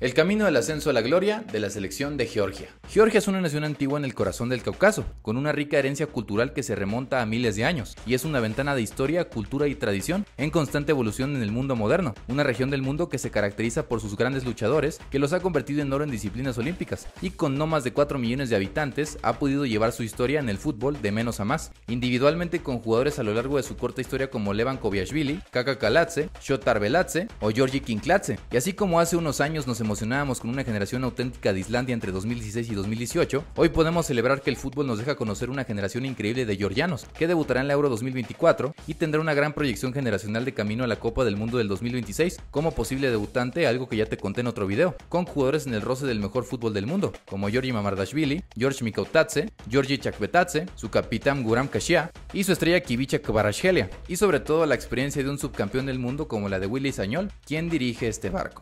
El camino del ascenso a la gloria de la selección de Georgia. Georgia es una nación antigua en el corazón del Cáucaso, con una rica herencia cultural que se remonta a miles de años, y es una ventana de historia, cultura y tradición en constante evolución en el mundo moderno, una región del mundo que se caracteriza por sus grandes luchadores, que los ha convertido en oro en disciplinas olímpicas, y con no más de 4 millones de habitantes ha podido llevar su historia en el fútbol de menos a más, individualmente con jugadores a lo largo de su corta historia como Levan Kobiashvili, Kaka Kaladze, Shotar Velatse o Georgi Kinklatse, y así como hace unos años nos hemos emocionábamos con una generación auténtica de Islandia entre 2016 y 2018, hoy podemos celebrar que el fútbol nos deja conocer una generación increíble de georgianos, que debutará en la Euro 2024 y tendrá una gran proyección generacional de camino a la Copa del Mundo del 2026 como posible debutante, algo que ya te conté en otro video, con jugadores en el roce del mejor fútbol del mundo, como Georgi Mamardashvili, George Mikautadze, Georgi Chakvetadze, su capitán Guram Kashia y su estrella Kivicha Kvarashelia, y sobre todo la experiencia de un subcampeón del mundo como la de Willy Sañol, quien dirige este barco.